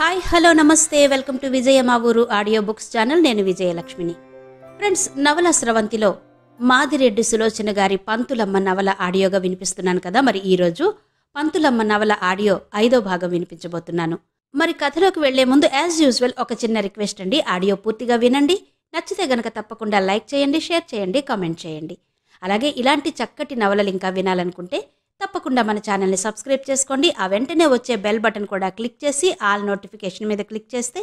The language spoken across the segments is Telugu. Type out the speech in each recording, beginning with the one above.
hi hello namaste welcome to Vijaya మా ఊరు ఆడియో బుక్స్ ఛానల్ నేను విజయలక్ష్మిని ఫ్రెండ్స్ నవల స్రవంతిలో మాదిరెడ్డి సులోచన గారి పంతులమ్మ నవల ఆడియోగా వినిపిస్తున్నాను కదా మరి ఈరోజు పంతులమ్మ నవల ఆడియో ఐదో భాగం వినిపించబోతున్నాను మరి కథలోకి వెళ్లే ముందు యాజ్ యూజువల్ ఒక చిన్న రిక్వెస్ట్ అండి ఆడియో పూర్తిగా వినండి నచ్చితే గనక తప్పకుండా లైక్ చేయండి షేర్ చేయండి కామెంట్ చేయండి అలాగే ఇలాంటి చక్కటి నవలలు ఇంకా వినాలనుకుంటే తప్పకుండా మన ఛానల్ని సబ్స్క్రైబ్ చేసుకోండి ఆ వెంటనే వచ్చే బెల్ బటన్ కూడా క్లిక్ చేసి ఆల్ నోటిఫికేషన్ మీద క్లిక్ చేస్తే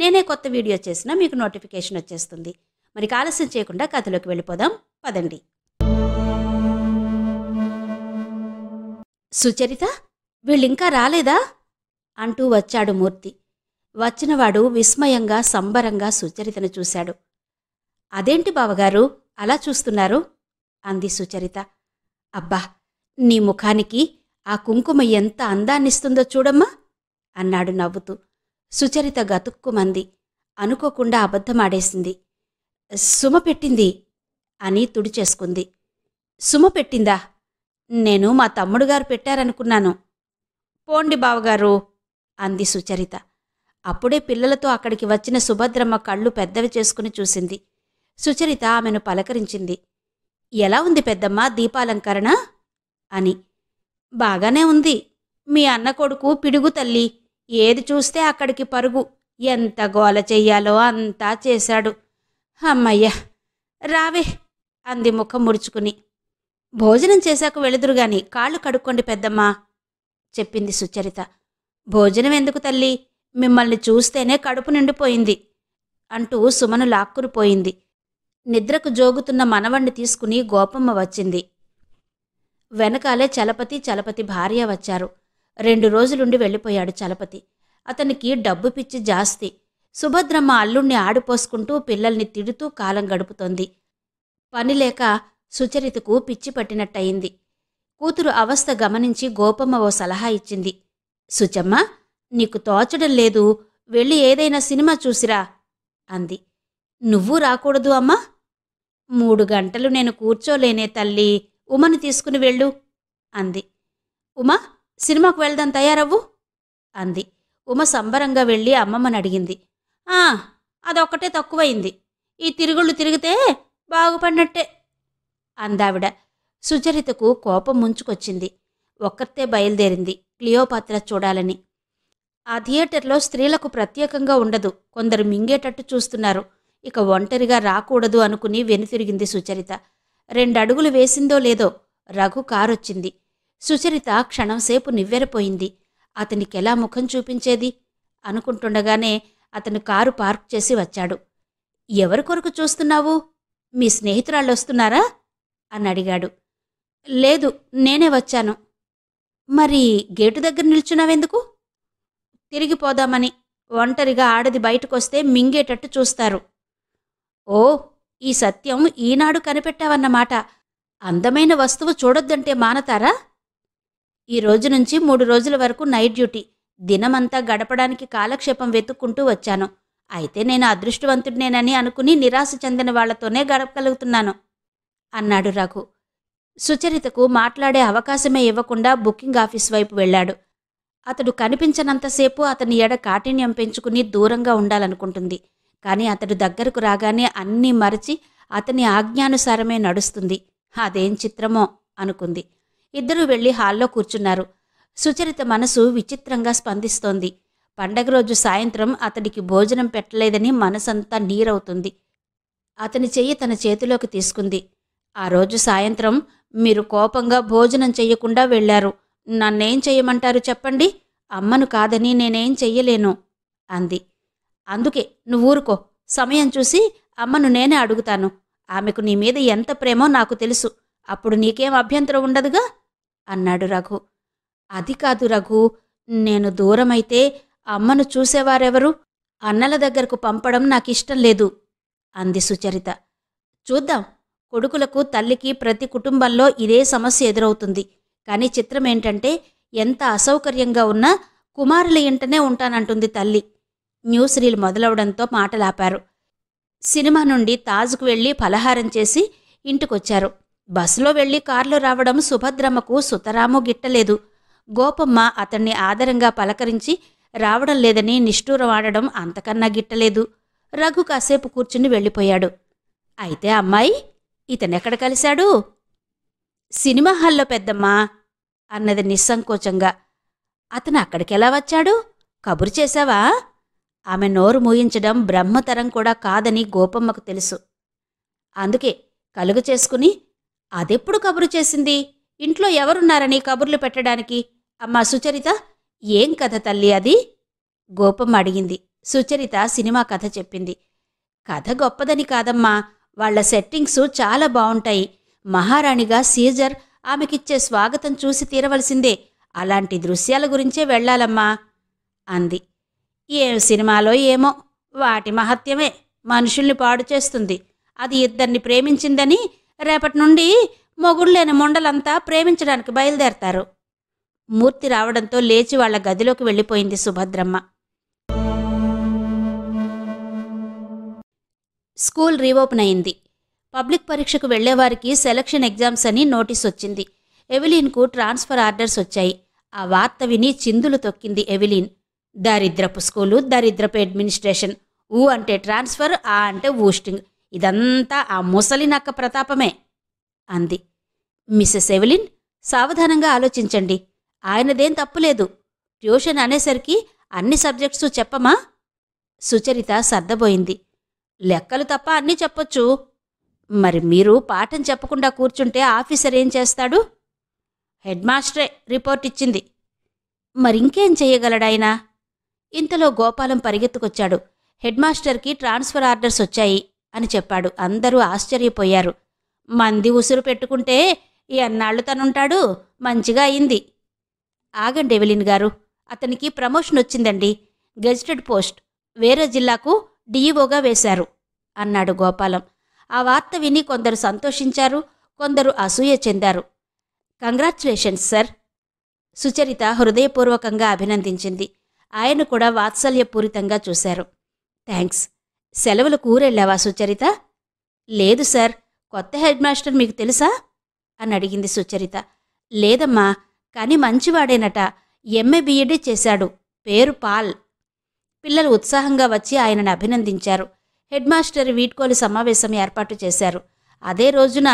నేనే కొత్త వీడియో చేసినా మీకు నోటిఫికేషన్ వచ్చేస్తుంది మరి ఆలస్యం చేయకుండా కథలోకి వెళ్ళిపోదాం పదండి సుచరిత వీళ్ళింకా రాలేదా అంటూ వచ్చాడు మూర్తి వచ్చినవాడు విస్మయంగా సంబరంగా సుచరితను చూశాడు అదేంటి బావగారు అలా చూస్తున్నారు అంది సుచరిత అబ్బా నీ ముఖానికి ఆ కుంకుమ ఎంత అందాన్నిస్తుందో చూడమ్మా అన్నాడు నవ్వుతూ సుచరిత గతుక్కుమంది అనుకోకుండా అబద్ధమాడేసింది సుమ పెట్టింది అని తుడిచేసుకుంది సుమ పెట్టిందా నేను మా తమ్ముడు గారు పెట్టారనుకున్నాను పోండి బావగారు అంది సుచరిత అప్పుడే పిల్లలతో అక్కడికి వచ్చిన సుభద్రమ్మ కళ్ళు పెద్దవి చేసుకుని చూసింది సుచరిత ఆమెను పలకరించింది ఎలా ఉంది పెద్దమ్మ దీపాలంకరణ అని బాగానే ఉంది మీ అన్న కొడుకు పిడుగు తల్లి ఏది చూస్తే అక్కడికి పరుగు ఎంత గోల చెయ్యాలో అంతా చేశాడు అమ్మయ్య రావే అంది ముఖం ముడుచుకుని భోజనం చేశాక వెళుదురుగాని కాళ్ళు కడుక్కోండి పెద్దమ్మా చెప్పింది సుచరిత భోజనం ఎందుకు తల్లి మిమ్మల్ని చూస్తేనే కడుపు నిండిపోయింది అంటూ సుమను లాక్కునిపోయింది నిద్రకు జోగుతున్న మనవణ్ణి తీసుకుని గోపమ్మ వచ్చింది వెనకాలే చలపతి చలపతి భార్య వచ్చారు రెండు రోజులుండి వెళ్ళిపోయాడు చలపతి అతనికి డబ్బు పిచ్చి జాస్తి సుభద్రమ్మ అల్లుణ్ణి ఆడిపోసుకుంటూ పిల్లల్ని తిడుతూ కాలం గడుపుతోంది పనిలేక సుచరితకు పిచ్చి పట్టినట్టయింది కూతురు అవస్థ గమనించి గోపమ్మ ఓ సలహా ఇచ్చింది సుచమ్మ నీకు తోచడం లేదు వెళ్ళి ఏదైనా సినిమా చూసిరా అంది నువ్వు రాకూడదు అమ్మా మూడు గంటలు నేను కూర్చోలేనే తల్లి ఉమను తీసుకుని వెళ్ళు అంది ఉమా సినిమాకు వెళ్దాం తయారవ్వు అంది ఉమ సంబరంగా వెళ్ళి అమ్మమ్మని అడిగింది ఆ అదొక్కటే తక్కువైంది ఈ తిరుగుళ్ళు తిరిగితే బాగుపడినట్టే అందావిడ సుచరితకు కోపం ముంచుకొచ్చింది ఒక్కతే బయలుదేరింది క్లియోపాత్ర చూడాలని ఆ థియేటర్లో స్త్రీలకు ప్రత్యేకంగా ఉండదు కొందరు మింగేటట్టు చూస్తున్నారు ఇక ఒంటరిగా రాకూడదు అనుకుని వెనుతిరిగింది సుచరిత రెండడుగులు వేసిందో లేదో రఘు కారొచ్చింది సుచరిత క్షణంసేపు నివ్వెరపోయింది అతనికెలా ముఖం చూపించేది అనుకుంటుండగానే అతను కారు పార్క్ చేసి వచ్చాడు ఎవరి కొరకు చూస్తున్నావు మీ స్నేహితురాళ్ళొస్తున్నారా అని అడిగాడు లేదు నేనే వచ్చాను మరి గేటు దగ్గర నిల్చున్నావెందుకు తిరిగిపోదామని ఒంటరిగా ఆడది బయటకొస్తే మింగేటట్టు చూస్తారు ఓ ఈ సత్యం ఈనాడు కనిపెట్టావన్నమాట అందమైన వస్తువు చూడొద్దంటే మానతారా ఈ రోజు నుంచి మూడు రోజుల వరకు నైట్ డ్యూటీ దినమంతా గడపడానికి కాలక్షేపం వెతుక్కుంటూ వచ్చాను అయితే నేను అదృష్టవంతుడినేనని అనుకుని నిరాశ చెందిన వాళ్లతోనే గడపగలుగుతున్నాను అన్నాడు రఘు సుచరితకు మాట్లాడే అవకాశమే ఇవ్వకుండా బుకింగ్ ఆఫీస్ వైపు వెళ్ళాడు అతడు కనిపించనంతసేపు అతని ఎడ కాఠిన్యం పెంచుకుని దూరంగా ఉండాలనుకుంటుంది కానీ అతడు దగ్గరకు రాగానే అన్నీ మరచి అతని ఆజ్ఞానుసారమే నడుస్తుంది అదేం చిత్రమో అనుకుంది ఇద్దరూ వెళ్ళి హాల్లో కూర్చున్నారు సుచరిత మనసు విచిత్రంగా స్పందిస్తోంది పండగ రోజు సాయంత్రం అతడికి భోజనం పెట్టలేదని మనసంతా నీరవుతుంది అతని చెయ్యి తన చేతిలోకి తీసుకుంది ఆ రోజు సాయంత్రం మీరు కోపంగా భోజనం చెయ్యకుండా వెళ్ళారు నన్నేం చెయ్యమంటారు చెప్పండి అమ్మను కాదని నేనేం చెయ్యలేను అంది అందుకే నువ్వు ఊరుకో సమయం చూసి అమ్మను నేనే అడుగుతాను ఆమెకు నీ మీద ఎంత ప్రేమో నాకు తెలుసు అప్పుడు నీకేం అభ్యంతరం ఉండదుగా అన్నాడు రఘు అది కాదు రఘు నేను దూరమైతే అమ్మను చూసేవారెవరు అన్నల దగ్గరకు పంపడం నాకు ఇష్టం లేదు అంది సుచరిత చూద్దాం కొడుకులకు తల్లికి ప్రతి కుటుంబంలో ఇదే సమస్య ఎదురవుతుంది కానీ చిత్రం ఏంటంటే ఎంత అసౌకర్యంగా ఉన్నా కుమారుల ఇంటనే ఉంటానంటుంది తల్లి న్యూస్ రీల్ మొదలవడంతో మాటలాపారు సినిమా నుండి తాజ్కు వెళ్ళి ఫలహారం చేసి ఇంటికొచ్చారు బస్సులో వెళ్ళి కార్లో రావడం సుభద్రమ్మకు సుతరాము గిట్టలేదు గోపమ్మ అతన్ని ఆదరంగా పలకరించి రావడం లేదని నిష్ఠూరమాడడం అంతకన్నా గిట్టలేదు రఘు కాసేపు కూర్చుని వెళ్ళిపోయాడు అయితే అమ్మాయి ఇతనెక్కడ కలిశాడు సినిమా హాల్లో పెద్దమ్మా అన్నది నిస్సంకోచంగా అతను అక్కడికెలా వచ్చాడు కబురు చేశావా ఆమె నోరు మూయించడం బ్రహ్మతరం కూడా కాదని గోపమ్మకు తెలుసు అందుకే కలుగు చేసుకుని అదెప్పుడు కబురు చేసింది ఇంట్లో ఎవరున్నారని కబుర్లు పెట్టడానికి అమ్మా సుచరిత ఏం కథ తల్లి అది గోపమ్మ అడిగింది సుచరిత సినిమా కథ చెప్పింది కథ గొప్పదని కాదమ్మా వాళ్ల సెట్టింగ్స్ చాలా బావుంటాయి మహారాణిగా సీజర్ ఆమెకిచ్చే స్వాగతం చూసి తీరవలసిందే అలాంటి దృశ్యాల గురించే వెళ్ళాలమ్మా అంది ఏ సినిమాలో ఏమో వాటి మహత్యమే మనుషుల్ని పాడు చేస్తుంది అది ఇద్దరిని ప్రేమించిందని రేపటి నుండి లేని మొండలంతా ప్రేమించడానికి బయలుదేరతారు మూర్తి రావడంతో లేచి వాళ్ల గదిలోకి వెళ్ళిపోయింది సుభద్రమ్మ స్కూల్ రీఓపెన్ అయింది పబ్లిక్ పరీక్షకు వెళ్లేవారికి సెలక్షన్ ఎగ్జామ్స్ అని నోటీస్ వచ్చింది ఎవిలిన్కు ట్రాన్స్ఫర్ ఆర్డర్స్ వచ్చాయి ఆ వార్త విని చిందులు తొక్కింది ఎవిలిన్ దరిద్రపు స్కూలు దరిద్రపు అడ్మినిస్ట్రేషన్ ఊ అంటే ట్రాన్స్ఫర్ ఆ అంటే ఊస్టింగ్ ఇదంతా ఆ ముసలి నక్క ప్రతాపమే అంది మిస్సెస్ ఎవలిన్ సావధానంగా ఆలోచించండి ఆయనదేం తప్పులేదు ట్యూషన్ అనేసరికి అన్ని సబ్జెక్ట్స్ చెప్పమా సుచరిత సర్దబోయింది లెక్కలు తప్ప అన్నీ చెప్పొచ్చు మరి మీరు పాఠం చెప్పకుండా కూర్చుంటే ఆఫీసర్ ఏం చేస్తాడు హెడ్ మాస్టరే రిపోర్ట్ ఇచ్చింది మరింకేం చేయగలడాయనా ఇంతలో గోపాలం పరిగెత్తుకొచ్చాడు హెడ్మాస్టర్కి ట్రాన్స్ఫర్ ఆర్డర్స్ వచ్చాయి అని చెప్పాడు అందరూ ఆశ్చర్యపోయారు మంది ఉసురు పెట్టుకుంటే ఎన్నాళ్ళు తనుంటాడు మంచిగా అయింది ఆగండి ఎవలిన్ గారు అతనికి ప్రమోషన్ వచ్చిందండి గెజిటెడ్ పోస్ట్ వేరే జిల్లాకు డిఈఓగా వేశారు అన్నాడు గోపాలం ఆ వార్త విని కొందరు సంతోషించారు కొందరు అసూయ చెందారు కంగ్రాచులేషన్స్ సార్ సుచరిత హృదయపూర్వకంగా అభినందించింది ఆయన కూడా వాత్సల్యపూరితంగా చూశారు థ్యాంక్స్ సెలవులు కూరెళ్ళావా సుచరిత లేదు సార్ కొత్త హెడ్ మాస్టర్ మీకు తెలుసా అని అడిగింది సుచరిత లేదమ్మా కానీ మంచివాడేనట ఎంఏ బీఎడ్ చేశాడు పేరు పాల్ పిల్లలు ఉత్సాహంగా వచ్చి ఆయనను అభినందించారు హెడ్ మాస్టర్ వీడ్కోలు సమావేశం ఏర్పాటు చేశారు అదే రోజున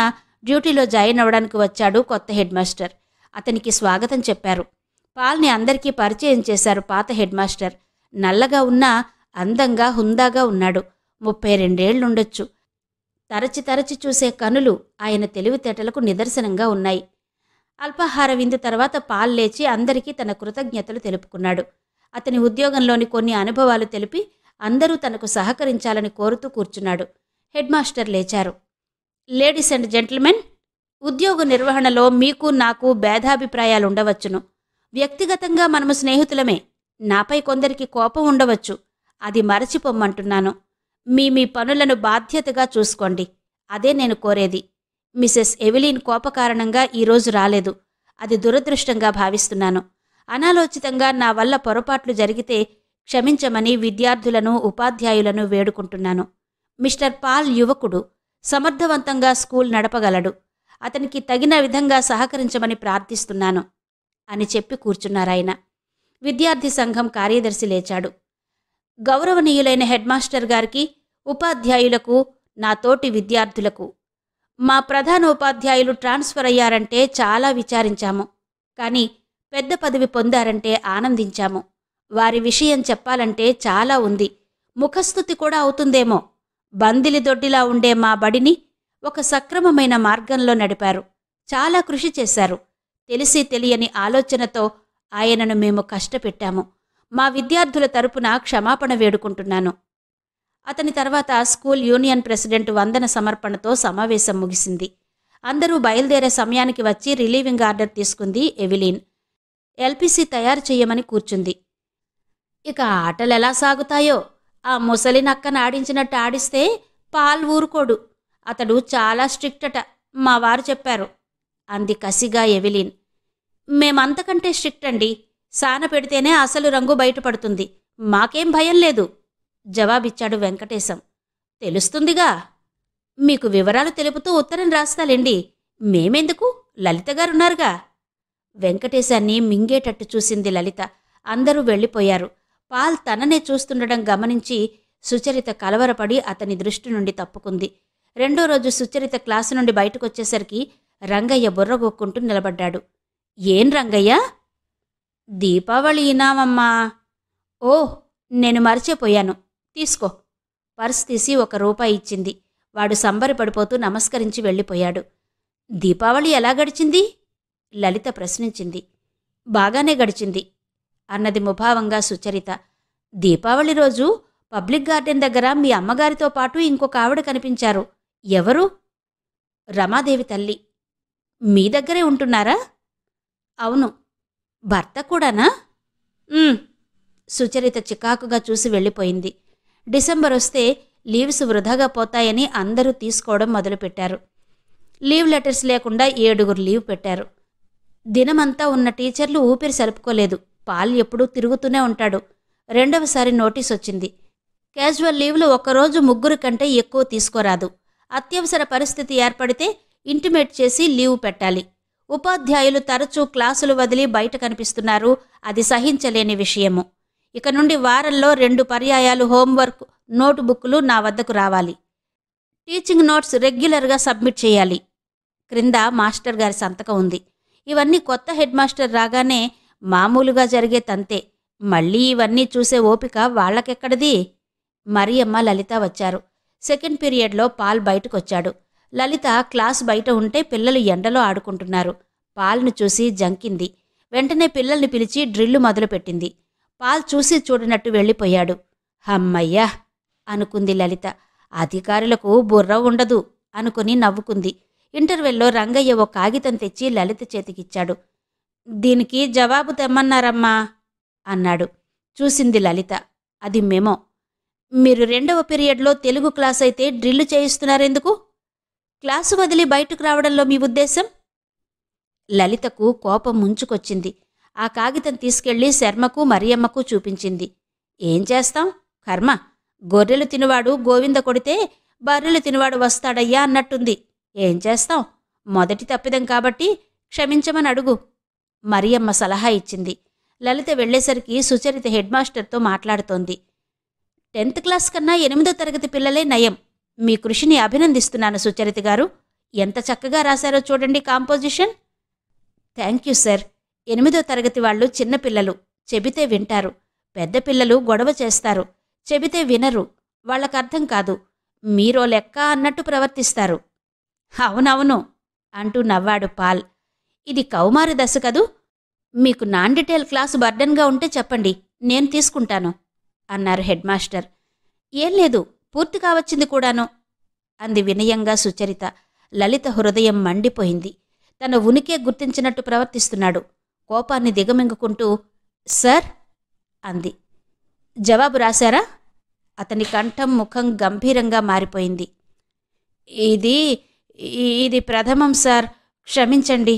డ్యూటీలో జాయిన్ అవ్వడానికి వచ్చాడు కొత్త హెడ్ మాస్టర్ అతనికి స్వాగతం చెప్పారు పాల్ని అందరికీ పరిచయం చేశారు పాత హెడ్ మాస్టర్ నల్లగా ఉన్నా అందంగా హుందాగా ఉన్నాడు ముప్పై రెండేళ్లుండొచ్చు తరచి తరచి చూసే కనులు ఆయన తెలివితేటలకు నిదర్శనంగా ఉన్నాయి అల్పాహార విందు తర్వాత పాల్ లేచి అందరికీ తన కృతజ్ఞతలు తెలుపుకున్నాడు అతని ఉద్యోగంలోని కొన్ని అనుభవాలు తెలిపి అందరూ తనకు సహకరించాలని కోరుతూ కూర్చున్నాడు హెడ్ మాస్టర్ లేచారు లేడీస్ అండ్ జెంటిల్మెన్ ఉద్యోగ నిర్వహణలో మీకు నాకు భేదాభిప్రాయాలుండవచ్చును వ్యక్తిగతంగా మనము స్నేహితులమే నాపై కొందరికి కోపం ఉండవచ్చు అది మరచిపోమ్మంటున్నాను మీ మీ పనులను బాధ్యతగా చూసుకోండి అదే నేను కోరేది మిసెస్ ఎవిలీన్ కోప కారణంగా ఈరోజు రాలేదు అది దురదృష్టంగా భావిస్తున్నాను అనాలోచితంగా నా వల్ల పొరపాట్లు జరిగితే క్షమించమని విద్యార్థులను ఉపాధ్యాయులను వేడుకుంటున్నాను మిస్టర్ పాల్ యువకుడు సమర్థవంతంగా స్కూల్ నడపగలడు అతనికి తగిన విధంగా సహకరించమని ప్రార్థిస్తున్నాను అని చెప్పి కూర్చున్నారాయన విద్యార్థి సంఘం కార్యదర్శి లేచాడు గౌరవనీయులైన హెడ్మాస్టర్ గారికి ఉపాధ్యాయులకు నా తోటి విద్యార్థులకు మా ప్రధాన ఉపాధ్యాయులు ట్రాన్స్ఫర్ అయ్యారంటే చాలా విచారించాము కానీ పెద్ద పదవి పొందారంటే ఆనందించాము వారి విషయం చెప్పాలంటే చాలా ఉంది ముఖస్థుతి కూడా అవుతుందేమో బందిలి దొడ్డిలా ఉండే మా బడిని ఒక సక్రమమైన మార్గంలో నడిపారు చాలా కృషి చేశారు తెలిసి తెలియని ఆలోచనతో ఆయనను మేము కష్టపెట్టాము మా విద్యార్థుల తరపున క్షమాపణ వేడుకుంటున్నాను అతని తర్వాత స్కూల్ యూనియన్ ప్రెసిడెంట్ వందన సమర్పణతో సమావేశం ముగిసింది అందరూ బయలుదేరే సమయానికి వచ్చి రిలీవింగ్ ఆర్డర్ తీసుకుంది ఎవిలీన్ ఎల్పిసి తయారు చేయమని కూర్చుంది ఇక ఆటలు ఎలా సాగుతాయో ఆ ముసలి నక్కను ఆడించినట్టు ఆడిస్తే పాల్ ఊరుకోడు అతడు చాలా స్ట్రిక్ట్ అట మా వారు చెప్పారు అంది కసిగా ఎవిలిన్ మేమంతకంటే స్ట్రిక్ట్ అండి సాన పెడితేనే అసలు రంగు బయటపడుతుంది మాకేం భయం లేదు జవాబిచ్చాడు వెంకటేశం తెలుస్తుందిగా మీకు వివరాలు తెలుపుతూ ఉత్తరం రాస్తాలేండి మేమెందుకు లలిత గారున్నారుగా వెంకటేశాన్ని మింగేటట్టు చూసింది లలిత అందరూ వెళ్ళిపోయారు పాల్ తననే చూస్తుండడం గమనించి సుచరిత కలవరపడి అతని దృష్టి నుండి తప్పుకుంది రెండో రోజు సుచరిత క్లాసు నుండి బయటకొచ్చేసరికి రంగయ్య బుర్రగొక్కుంటూ నిలబడ్డాడు ఏం రంగయ్య దీపావళి ఇనామమ్మా ఓ నేను మరిచిపోయాను తీసుకో పర్స్ తీసి ఒక రూపాయి ఇచ్చింది వాడు సంబరపడిపోతూ నమస్కరించి వెళ్ళిపోయాడు దీపావళి ఎలా గడిచింది లలిత ప్రశ్నించింది బాగానే గడిచింది అన్నది ముభావంగా సుచరిత దీపావళి రోజు పబ్లిక్ గార్డెన్ దగ్గర మీ అమ్మగారితో పాటు ఇంకొక ఆవిడ కనిపించారు ఎవరు రమాదేవి తల్లి మీ దగ్గరే ఉంటున్నారా అవును భర్త కూడానా సుచరిత చికాకుగా చూసి వెళ్ళిపోయింది డిసెంబర్ వస్తే లీవ్స్ వృధాగా పోతాయని అందరూ తీసుకోవడం మొదలుపెట్టారు లీవ్ లెటర్స్ లేకుండా ఏడుగురు లీవ్ పెట్టారు దినమంతా ఉన్న టీచర్లు ఊపిరి సరుపుకోలేదు పాల్ ఎప్పుడూ తిరుగుతూనే ఉంటాడు రెండవసారి నోటీస్ వచ్చింది క్యాజువల్ లీవ్లు ఒకరోజు ముగ్గురు కంటే ఎక్కువ తీసుకోరాదు అత్యవసర పరిస్థితి ఏర్పడితే ఇంటిమేట్ చేసి లీవ్ పెట్టాలి ఉపాధ్యాయులు తరచూ క్లాసులు వదిలి బయట కనిపిస్తున్నారు అది సహించలేని విషయము ఇక నుండి వారంలో రెండు పర్యాయాలు హోంవర్క్ నోటుబుక్లు నా వద్దకు రావాలి టీచింగ్ నోట్స్ రెగ్యులర్గా సబ్మిట్ చేయాలి క్రింద మాస్టర్ గారి సంతకం ఉంది ఇవన్నీ కొత్త హెడ్ మాస్టర్ రాగానే మామూలుగా జరిగే తంతే మళ్ళీ ఇవన్నీ చూసే ఓపిక వాళ్ళకెక్కడిది మరియమ్మ లలిత వచ్చారు సెకండ్ పీరియడ్లో పాల్ బయటకొచ్చాడు లలిత క్లాస్ బయట ఉంటే పిల్లలు ఎండలో ఆడుకుంటున్నారు పాల్ను చూసి జంకింది వెంటనే పిల్లల్ని పిలిచి డ్రిల్లు మొదలుపెట్టింది పాల్ చూసి చూడనట్టు వెళ్ళిపోయాడు హమ్మయ్యా అనుకుంది లలిత అధికారులకు బుర్ర ఉండదు అనుకుని నవ్వుకుంది ఇంటర్వెల్లో రంగయ్య ఓ కాగితం తెచ్చి లలిత చేతికిచ్చాడు దీనికి జవాబు తెమ్మన్నారమ్మా అన్నాడు చూసింది లలిత అది మేమో మీరు రెండవ పీరియడ్లో తెలుగు క్లాస్ అయితే డ్రిల్లు చేయిస్తున్నారెందుకు క్లాసు వదిలి బయటకు రావడంలో మీ ఉద్దేశం లలితకు కోపం ముంచుకొచ్చింది ఆ కాగితం తీసుకెళ్లి శర్మకు మరియమ్మకు చూపించింది ఏం చేస్తాం కర్మ గొర్రెలు తినువాడు గోవింద కొడితే బర్రెలు తినవాడు వస్తాడయ్యా అన్నట్టుంది ఏం చేస్తాం మొదటి తప్పిదం కాబట్టి క్షమించమని అడుగు మరియమ్మ సలహా ఇచ్చింది లలిత వెళ్లేసరికి సుచరిత హెడ్మాస్టర్తో మాట్లాడుతోంది టెన్త్ క్లాస్ కన్నా ఎనిమిదో తరగతి పిల్లలే నయం మీ కృషిని అభినందిస్తున్నాను సుచరిత గారు ఎంత చక్కగా రాశారో చూడండి కాంపోజిషన్ థ్యాంక్ యూ సార్ ఎనిమిదో తరగతి వాళ్ళు చిన్నపిల్లలు చెబితే వింటారు పెద్ద పిల్లలు గొడవ చేస్తారు చెబితే వినరు వాళ్ళకు అర్థం కాదు మీరో లెక్క అన్నట్టు ప్రవర్తిస్తారు అవునవును అంటూ నవ్వాడు పాల్ ఇది కౌమార దశ కదూ మీకు నాన్ డీటెయిల్ క్లాసు బర్డన్గా ఉంటే చెప్పండి నేను తీసుకుంటాను అన్నారు హెడ్ మాస్టర్ ఏం లేదు పూర్తి కావచ్చింది కూడాను అంది వినయంగా సుచరిత లలిత హృదయం మండిపోయింది తన ఉనికే గుర్తించినట్టు ప్రవర్తిస్తున్నాడు కోపాన్ని దిగమింగుకుంటూ సార్ అంది జవాబు రాశారా అతని కంఠం ముఖం గంభీరంగా మారిపోయింది ఇది ఇది ప్రథమం సార్ క్షమించండి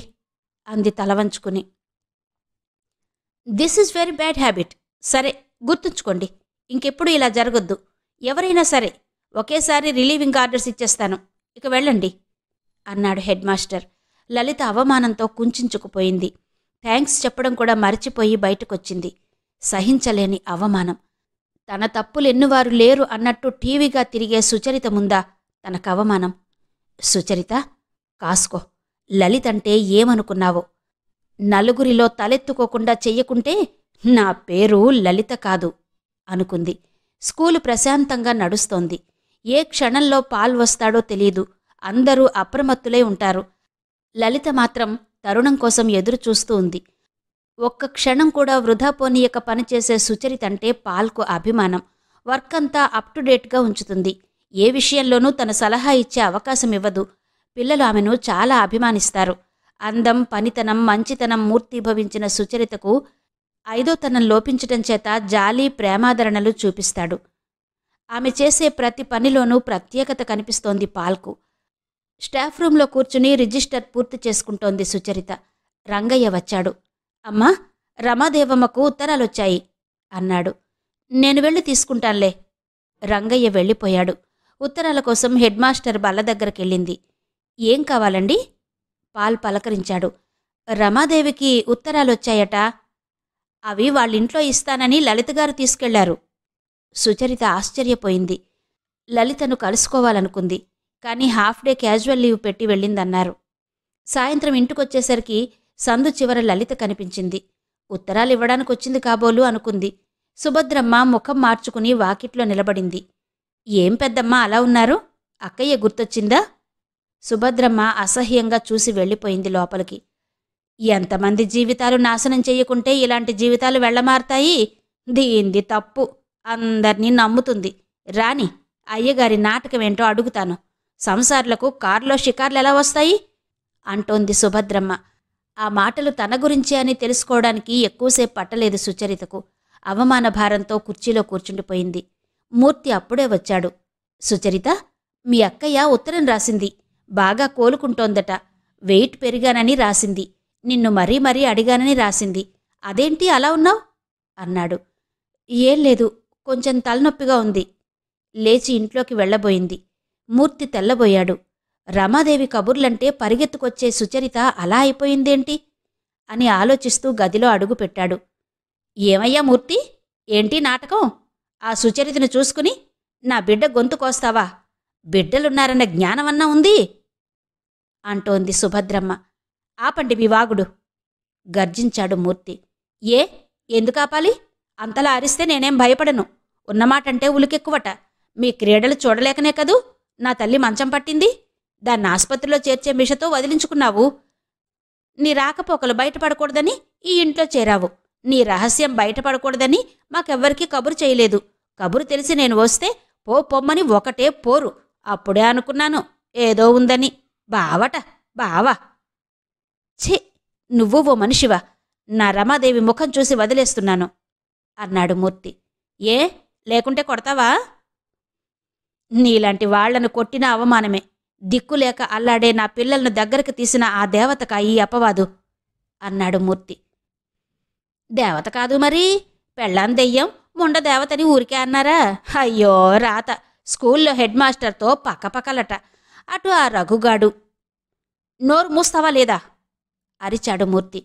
అంది తలవంచుకుని this is very bad habit సరే గుర్తుంచుకోండి ఇంకెప్పుడు ఇలా జరగొద్దు ఎవరైనా సరే ఒకేసారి రిలీవింగ్ ఆర్డర్స్ ఇచ్చేస్తాను ఇక వెళ్ళండి అన్నాడు హెడ్ మాస్టర్ లలిత అవమానంతో కుంచుకుపోయింది థ్యాంక్స్ చెప్పడం కూడా మర్చిపోయి బయటకొచ్చింది సహించలేని అవమానం తన తప్పులెన్నువారు లేరు అన్నట్టు టీవీగా తిరిగే సుచరిత ముందా తనకు అవమానం సుచరిత కాసుకో లలితంటే ఏమనుకున్నావో నలుగురిలో తలెత్తుకోకుండా చెయ్యకుంటే నా పేరు లలిత కాదు అనుకుంది స్కూలు ప్రశాంతంగా నడుస్తోంది ఏ క్షణంలో పాల్ వస్తాడో తెలీదు అందరూ అప్రమత్తులై ఉంటారు లలిత మాత్రం తరుణం కోసం ఎదురు చూస్తూ ఉంది ఒక్క క్షణం కూడా వృధా పోనీయక పనిచేసే అంటే పాల్కు అభిమానం వర్క్ అంతా అప్ టు డేట్గా ఉంచుతుంది ఏ విషయంలోనూ తన సలహా ఇచ్చే అవకాశం ఇవ్వదు పిల్లలు ఆమెను చాలా అభిమానిస్తారు అందం పనితనం మంచితనం మూర్తిభవించిన సుచరితకు ఐదోతనం లోపించటం చేత జాలి ప్రేమాదరణలు చూపిస్తాడు ఆమె చేసే ప్రతి పనిలోనూ ప్రత్యేకత కనిపిస్తోంది పాల్కు స్టాఫ్ రూంలో కూర్చుని రిజిస్టర్ పూర్తి చేసుకుంటోంది సుచరిత రంగయ్య వచ్చాడు అమ్మా రమాదేవమ్మకు ఉత్తరాలొచ్చాయి అన్నాడు నేను వెళ్ళి తీసుకుంటానులే రంగయ్య వెళ్ళిపోయాడు ఉత్తరాల కోసం హెడ్ మాస్టర్ బల్ల దగ్గరకెళ్ళింది ఏం కావాలండి పాల్ పలకరించాడు రమాదేవికి వచ్చాయట అవి వాళ్ళింట్లో ఇస్తానని లలిత గారు తీసుకెళ్లారు సుచరిత ఆశ్చర్యపోయింది లలితను కలుసుకోవాలనుకుంది కానీ హాఫ్ డే క్యాజువల్ లీవ్ పెట్టి వెళ్ళిందన్నారు సాయంత్రం ఇంటికొచ్చేసరికి సందు చివర లలిత కనిపించింది ఉత్తరాలు ఇవ్వడానికి వచ్చింది కాబోలు అనుకుంది సుభద్రమ్మ ముఖం మార్చుకుని వాకిట్లో నిలబడింది ఏం పెద్దమ్మ అలా ఉన్నారు అక్కయ్య గుర్తొచ్చిందా సుభద్రమ్మ అసహ్యంగా చూసి వెళ్ళిపోయింది లోపలికి ఎంతమంది జీవితాలు నాశనం చేయకుంటే ఇలాంటి జీవితాలు వెళ్ళమారుతాయి దీంది తప్పు అందర్నీ నమ్ముతుంది రాని అయ్యగారి నాటకం ఏంటో అడుగుతాను సంసార్లకు కారులో షికార్లు ఎలా వస్తాయి అంటోంది సుభద్రమ్మ ఆ మాటలు తన గురించే అని తెలుసుకోవడానికి ఎక్కువసేపు పట్టలేదు సుచరితకు అవమాన భారంతో కుర్చీలో కూర్చుండిపోయింది మూర్తి అప్పుడే వచ్చాడు సుచరిత మీ అక్కయ్య ఉత్తరం రాసింది బాగా కోలుకుంటోందట వెయిట్ పెరిగానని రాసింది నిన్ను మరీ మరీ అడిగానని రాసింది అదేంటి అలా ఉన్నావు అన్నాడు ఏం లేదు కొంచెం తలనొప్పిగా ఉంది లేచి ఇంట్లోకి వెళ్ళబోయింది మూర్తి తెల్లబోయాడు రమాదేవి కబుర్లంటే పరిగెత్తుకొచ్చే సుచరిత అలా అయిపోయిందేంటి అని ఆలోచిస్తూ గదిలో అడుగుపెట్టాడు ఏమయ్యా మూర్తి ఏంటి నాటకం ఆ సుచరితను చూసుకుని నా బిడ్డ గొంతు కోస్తావా బిడ్డలున్నారన్న జ్ఞానమన్నా ఉంది అంటోంది సుభద్రమ్మ ఆపండి వివాగుడు గర్జించాడు మూర్తి ఏ ఎందుకు ఆపాలి అంతలా అరిస్తే నేనేం భయపడను ఉన్నమాటంటే ఉలికెక్కువట మీ క్రీడలు చూడలేకనే కదూ నా తల్లి మంచం పట్టింది దాన్ని ఆసుపత్రిలో చేర్చే మిషతో వదిలించుకున్నావు నీ రాకపోకలు బయటపడకూడదని ఈ ఇంట్లో చేరావు నీ రహస్యం బయటపడకూడదని మాకెవ్వరికీ కబురు చేయలేదు కబురు తెలిసి నేను వస్తే పో పొమ్మని ఒకటే పోరు అప్పుడే అనుకున్నాను ఏదో ఉందని బావట బావా ఛీ నువ్వు ఓ మనిషివా నా రమాదేవి ముఖం చూసి వదిలేస్తున్నాను అన్నాడు మూర్తి ఏ లేకుంటే కొడతావా నీలాంటి వాళ్లను కొట్టిన అవమానమే దిక్కులేక అల్లాడే నా పిల్లలను దగ్గరకు తీసిన ఆ దేవతకా ఈ అపవాదు అన్నాడు మూర్తి దేవత కాదు మరి పెళ్ళాం దెయ్యం ముండ దేవతని ఊరికే అన్నారా అయ్యో రాత స్కూల్లో హెడ్ మాస్టర్తో పక్కపక్కలట అటు ఆ రఘుగాడు నోరు మూస్తావా లేదా అరిచాడు మూర్తి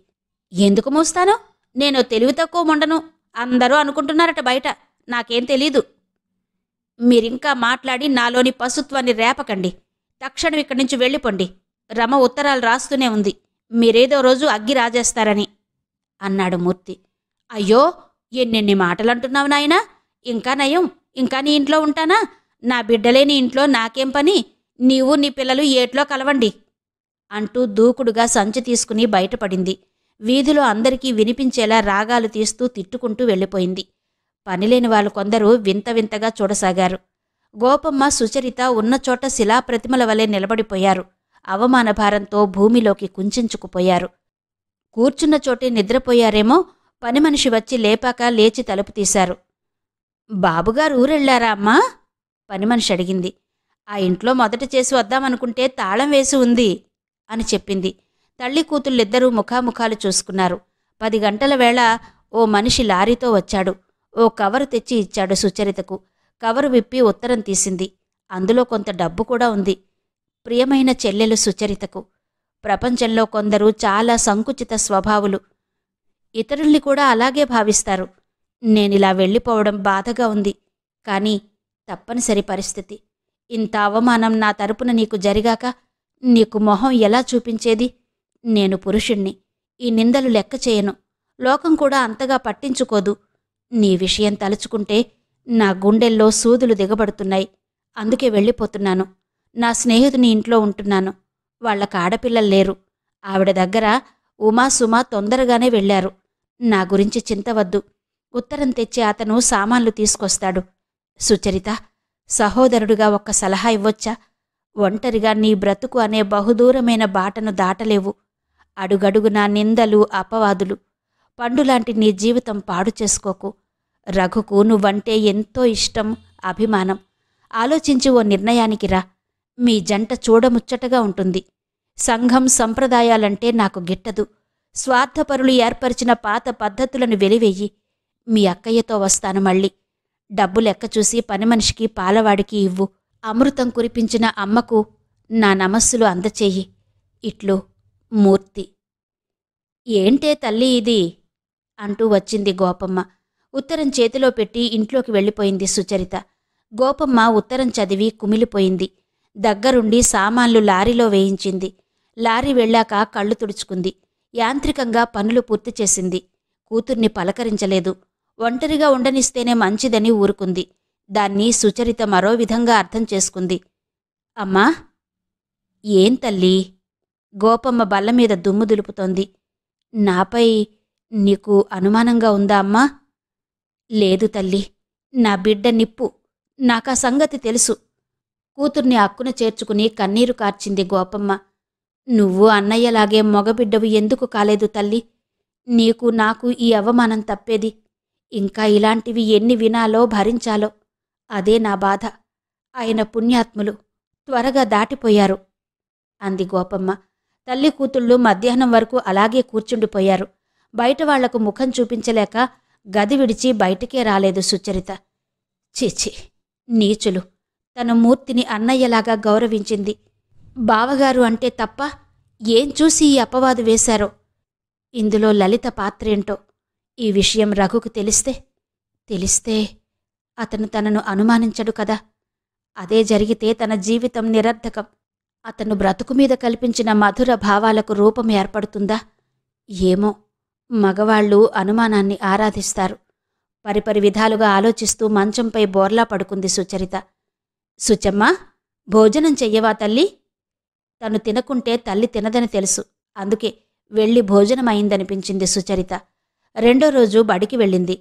ఎందుకు మూస్తాను నేను తెలివి తక్కువ ఉండను అందరూ అనుకుంటున్నారట బయట నాకేం తెలీదు మీరింకా మాట్లాడి నాలోని పశుత్వాన్ని రేపకండి తక్షణం ఇక్కడి నుంచి వెళ్ళిపోండి రమ ఉత్తరాలు రాస్తూనే ఉంది మీరేదో రోజు అగ్గి రాజేస్తారని అన్నాడు మూర్తి అయ్యో ఎన్నెన్ని మాటలంటున్నావు నాయనా ఇంకా నయం ఇంకా నీ ఇంట్లో ఉంటానా నా బిడ్డలేని ఇంట్లో నాకేం పని నీవు నీ పిల్లలు ఏట్లో కలవండి అంటూ దూకుడుగా సంచి తీసుకుని బయటపడింది వీధిలో అందరికీ వినిపించేలా రాగాలు తీస్తూ తిట్టుకుంటూ వెళ్ళిపోయింది పనిలేని వాళ్ళు కొందరు వింత వింతగా చూడసాగారు గోపమ్మ సుచరిత ఉన్న చోట శిలాప్రతిమల వలె నిలబడిపోయారు అవమాన భారంతో భూమిలోకి కుంచుకుపోయారు కూర్చున్న చోటే నిద్రపోయారేమో పని మనిషి వచ్చి లేపాక లేచి తలుపు తీశారు బాబుగారు ఊరెళ్ళారా అమ్మా పని మనిషి అడిగింది ఆ ఇంట్లో మొదట చేసి వద్దామనుకుంటే తాళం వేసి ఉంది అని చెప్పింది తల్లి కూతుళ్ళిద్దరూ ముఖాముఖాలు చూసుకున్నారు పది గంటల వేళ ఓ మనిషి లారీతో వచ్చాడు ఓ కవరు తెచ్చి ఇచ్చాడు సుచరితకు కవరు విప్పి ఉత్తరం తీసింది అందులో కొంత డబ్బు కూడా ఉంది ప్రియమైన చెల్లెలు సుచరితకు ప్రపంచంలో కొందరు చాలా సంకుచిత స్వభావులు ఇతరుల్ని కూడా అలాగే భావిస్తారు నేనిలా వెళ్ళిపోవడం బాధగా ఉంది కానీ తప్పనిసరి పరిస్థితి ఇంత అవమానం నా తరపున నీకు జరిగాక నీకు మొహం ఎలా చూపించేది నేను పురుషుణ్ణి ఈ నిందలు లెక్క చేయను లోకం కూడా అంతగా పట్టించుకోదు నీ విషయం తలుచుకుంటే నా గుండెల్లో సూదులు దిగబడుతున్నాయి అందుకే వెళ్ళిపోతున్నాను నా స్నేహితుని ఇంట్లో ఉంటున్నాను వాళ్ళకి ఆడపిల్లలు లేరు ఆవిడ దగ్గర ఉమా సుమా తొందరగానే వెళ్ళారు నా గురించి చింతవద్దు ఉత్తరం తెచ్చి అతను సామాన్లు తీసుకొస్తాడు సుచరిత సహోదరుడుగా ఒక్క సలహా ఇవ్వొచ్చా ఒంటరిగా నీ బ్రతుకు అనే బహుదూరమైన బాటను దాటలేవు అడుగడుగున నిందలు అపవాదులు పండులాంటి నీ జీవితం పాడు చేసుకోకు రఘుకు నువ్వంటే ఎంతో ఇష్టం అభిమానం ఆలోచించి ఓ నిర్ణయానికి రా మీ జంట చూడముచ్చటగా ఉంటుంది సంఘం సంప్రదాయాలంటే నాకు గిట్టదు స్వార్థపరులు ఏర్పరిచిన పాత పద్ధతులను వెలివేయి మీ అక్కయ్యతో వస్తాను మళ్ళీ డబ్బు లెక్క చూసి పని మనిషికి పాలవాడికి ఇవ్వు అమృతం కురిపించిన అమ్మకు నా నమస్సులు అందచేయి ఇట్లు మూర్తి ఏంటే తల్లి ఇది అంటూ వచ్చింది గోపమ్మ ఉత్తరం చేతిలో పెట్టి ఇంట్లోకి వెళ్ళిపోయింది సుచరిత గోపమ్మ ఉత్తరం చదివి కుమిలిపోయింది దగ్గరుండి సామాన్లు లారీలో వేయించింది లారీ వెళ్ళాక కళ్ళు తుడుచుకుంది యాంత్రికంగా పనులు పూర్తి చేసింది కూతుర్ని పలకరించలేదు ఒంటరిగా ఉండనిస్తేనే మంచిదని ఊరుకుంది దాన్ని సుచరిత మరో విధంగా అర్థం చేసుకుంది అమ్మా ఏం తల్లి గోపమ్మ బల్ల మీద దుమ్ము దులుపుతోంది నాపై నీకు అనుమానంగా ఉందా అమ్మా లేదు తల్లి నా బిడ్డ నిప్పు నాకా సంగతి తెలుసు కూతుర్ని అక్కున చేర్చుకుని కన్నీరు కార్చింది గోపమ్మ నువ్వు అన్నయ్యలాగే మగబిడ్డవు ఎందుకు కాలేదు తల్లి నీకు నాకు ఈ అవమానం తప్పేది ఇంకా ఇలాంటివి ఎన్ని వినాలో భరించాలో అదే నా బాధ ఆయన పుణ్యాత్ములు త్వరగా దాటిపోయారు అంది గోపమ్మ తల్లి కూతుళ్ళు మధ్యాహ్నం వరకు అలాగే కూర్చుండిపోయారు బయట వాళ్లకు ముఖం చూపించలేక గది విడిచి బయటికే రాలేదు సుచరిత చీచి నీచులు తన మూర్తిని అన్నయ్యలాగా గౌరవించింది బావగారు అంటే తప్ప ఏం చూసి ఈ అపవాదు వేశారో ఇందులో లలిత పాత్రేంటో ఈ విషయం రఘుకు తెలిస్తే తెలిస్తే అతను తనను అనుమానించడు కదా అదే జరిగితే తన జీవితం నిరర్ధకం అతను బ్రతుకు మీద కల్పించిన మధుర భావాలకు రూపం ఏర్పడుతుందా ఏమో మగవాళ్ళు అనుమానాన్ని ఆరాధిస్తారు పరిపరి విధాలుగా ఆలోచిస్తూ మంచంపై బోర్లా పడుకుంది సుచరిత సుచమ్మ భోజనం చెయ్యవా తల్లి తను తినకుంటే తల్లి తినదని తెలుసు అందుకే వెళ్ళి భోజనం అయిందనిపించింది సుచరిత రెండో రోజు బడికి వెళ్ళింది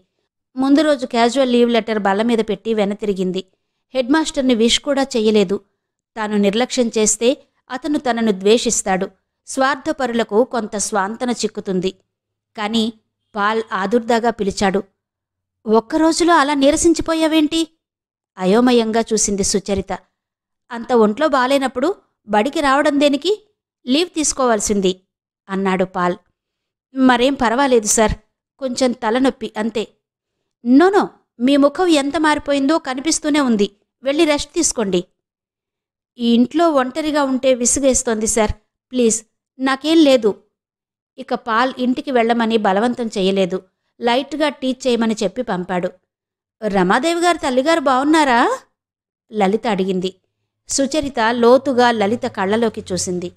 ముందు రోజు క్యాజువల్ లీవ్ లెటర్ బల్ల మీద పెట్టి వెనతిరిగింది హెడ్ మాస్టర్ని విష్ కూడా చేయలేదు తాను నిర్లక్ష్యం చేస్తే అతను తనను ద్వేషిస్తాడు స్వార్థపరులకు కొంత స్వాంతన చిక్కుతుంది కానీ పాల్ ఆదుర్దాగా పిలిచాడు ఒక్కరోజులో అలా నీరసించిపోయావేంటి అయోమయంగా చూసింది సుచరిత అంత ఒంట్లో బాలేనప్పుడు బడికి రావడం దేనికి లీవ్ తీసుకోవాల్సింది అన్నాడు పాల్ మరేం పర్వాలేదు సార్ కొంచెం తలనొప్పి అంతే నోనో మీ ముఖం ఎంత మారిపోయిందో కనిపిస్తూనే ఉంది వెళ్ళి రెస్ట్ తీసుకోండి ఈ ఇంట్లో ఒంటరిగా ఉంటే విసిగేస్తోంది సార్ ప్లీజ్ నాకేం లేదు ఇక పాల్ ఇంటికి వెళ్ళమని బలవంతం చేయలేదు లైట్గా టీచ్ చేయమని చెప్పి పంపాడు రమాదేవి గారు తల్లిగారు బాగున్నారా లలిత అడిగింది సుచరిత లోతుగా లలిత కళ్ళలోకి చూసింది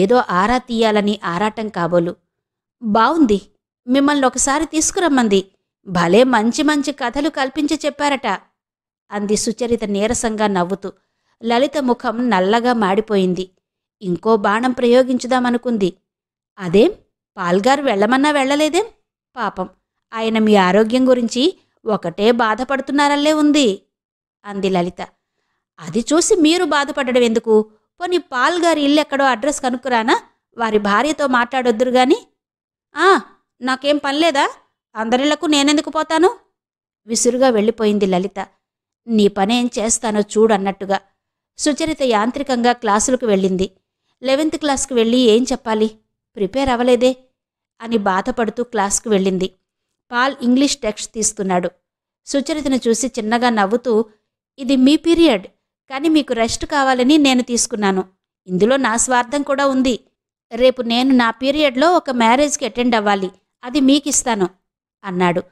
ఏదో ఆరా తీయాలని ఆరాటం కాబోలు బావుంది మిమ్మల్ని ఒకసారి తీసుకురమ్మంది భలే మంచి మంచి కథలు కల్పించి చెప్పారట అంది సుచరిత నీరసంగా నవ్వుతూ లలిత ముఖం నల్లగా మాడిపోయింది ఇంకో బాణం ప్రయోగించుదామనుకుంది అదేం పాల్గారు వెళ్ళమన్నా వెళ్ళలేదేం పాపం ఆయన మీ ఆరోగ్యం గురించి ఒకటే బాధపడుతున్నారల్లే ఉంది అంది లలిత అది చూసి మీరు బాధపడడం ఎందుకు పోనీ పాల్గారి ఇల్లు ఎక్కడో అడ్రస్ కనుక్కురానా వారి భార్యతో మాట్లాడొద్దురు గాని నాకేం పనిలేదా అందరిలకు నేనెందుకు పోతాను విసురుగా వెళ్ళిపోయింది లలిత నీ పనేం చేస్తానో చూడన్నట్టుగా సుచరిత యాంత్రికంగా క్లాసులకు వెళ్ళింది లెవెన్త్ క్లాస్కి వెళ్ళి ఏం చెప్పాలి ప్రిపేర్ అవ్వలేదే అని బాధపడుతూ క్లాస్కు వెళ్ళింది పాల్ ఇంగ్లీష్ టెక్స్ట్ తీస్తున్నాడు సుచరితను చూసి చిన్నగా నవ్వుతూ ఇది మీ పీరియడ్ కానీ మీకు రెస్ట్ కావాలని నేను తీసుకున్నాను ఇందులో నా స్వార్థం కూడా ఉంది రేపు నేను నా పీరియడ్లో ఒక మ్యారేజ్కి అటెండ్ అవ్వాలి అది మీకిస్తాను అన్నాడు